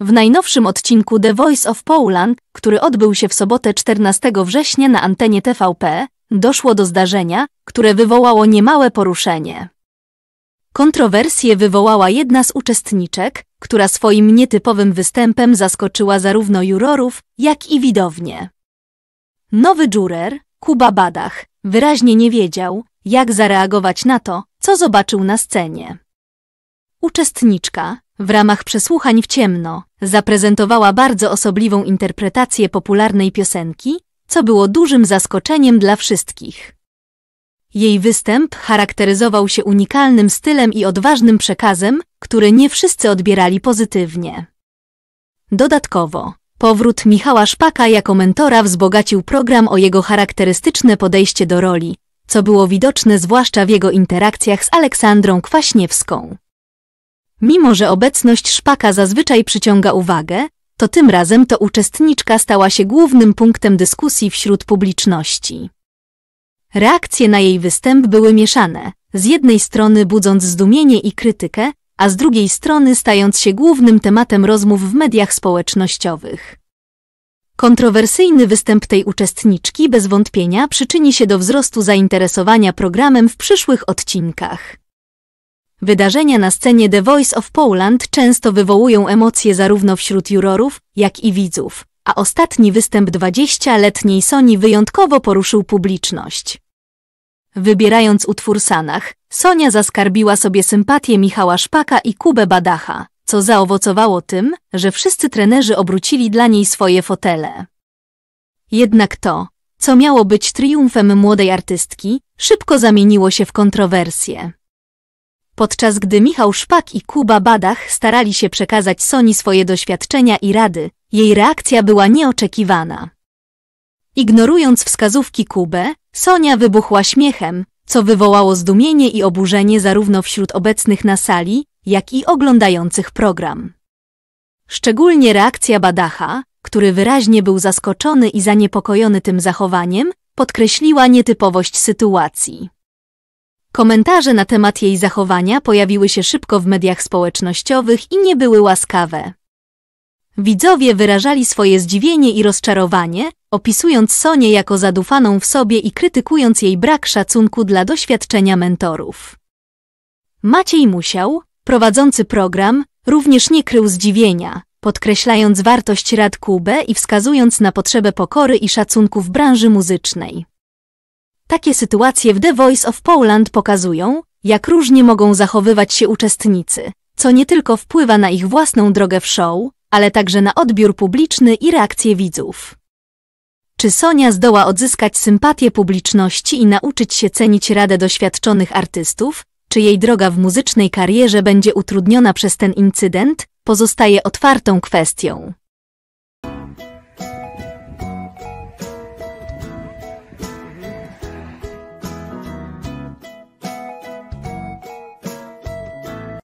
W najnowszym odcinku The Voice of Poland, który odbył się w sobotę 14 września na antenie TVP, doszło do zdarzenia, które wywołało niemałe poruszenie. Kontrowersję wywołała jedna z uczestniczek, która swoim nietypowym występem zaskoczyła zarówno jurorów, jak i widownię. Nowy jurer, Kuba Badach, wyraźnie nie wiedział, jak zareagować na to, co zobaczył na scenie. Uczestniczka, w ramach przesłuchań w ciemno zaprezentowała bardzo osobliwą interpretację popularnej piosenki, co było dużym zaskoczeniem dla wszystkich. Jej występ charakteryzował się unikalnym stylem i odważnym przekazem, który nie wszyscy odbierali pozytywnie. Dodatkowo, powrót Michała Szpaka jako mentora wzbogacił program o jego charakterystyczne podejście do roli, co było widoczne zwłaszcza w jego interakcjach z Aleksandrą Kwaśniewską. Mimo, że obecność szpaka zazwyczaj przyciąga uwagę, to tym razem to uczestniczka stała się głównym punktem dyskusji wśród publiczności. Reakcje na jej występ były mieszane, z jednej strony budząc zdumienie i krytykę, a z drugiej strony stając się głównym tematem rozmów w mediach społecznościowych. Kontrowersyjny występ tej uczestniczki bez wątpienia przyczyni się do wzrostu zainteresowania programem w przyszłych odcinkach. Wydarzenia na scenie The Voice of Poland często wywołują emocje zarówno wśród jurorów, jak i widzów, a ostatni występ 20-letniej Sony wyjątkowo poruszył publiczność. Wybierając utwór Sanach, Sonia zaskarbiła sobie sympatię Michała Szpaka i Kubę Badacha, co zaowocowało tym, że wszyscy trenerzy obrócili dla niej swoje fotele. Jednak to, co miało być triumfem młodej artystki, szybko zamieniło się w kontrowersję. Podczas gdy Michał Szpak i Kuba Badach starali się przekazać Soni swoje doświadczenia i rady, jej reakcja była nieoczekiwana. Ignorując wskazówki Kubę, Sonia wybuchła śmiechem, co wywołało zdumienie i oburzenie zarówno wśród obecnych na sali, jak i oglądających program. Szczególnie reakcja Badacha, który wyraźnie był zaskoczony i zaniepokojony tym zachowaniem, podkreśliła nietypowość sytuacji. Komentarze na temat jej zachowania pojawiły się szybko w mediach społecznościowych i nie były łaskawe. Widzowie wyrażali swoje zdziwienie i rozczarowanie, opisując Sonię jako zadufaną w sobie i krytykując jej brak szacunku dla doświadczenia mentorów. Maciej Musiał, prowadzący program, również nie krył zdziwienia, podkreślając wartość rad Kubę i wskazując na potrzebę pokory i szacunku w branży muzycznej. Takie sytuacje w The Voice of Poland pokazują, jak różnie mogą zachowywać się uczestnicy, co nie tylko wpływa na ich własną drogę w show, ale także na odbiór publiczny i reakcję widzów. Czy Sonia zdoła odzyskać sympatię publiczności i nauczyć się cenić radę doświadczonych artystów? Czy jej droga w muzycznej karierze będzie utrudniona przez ten incydent? Pozostaje otwartą kwestią.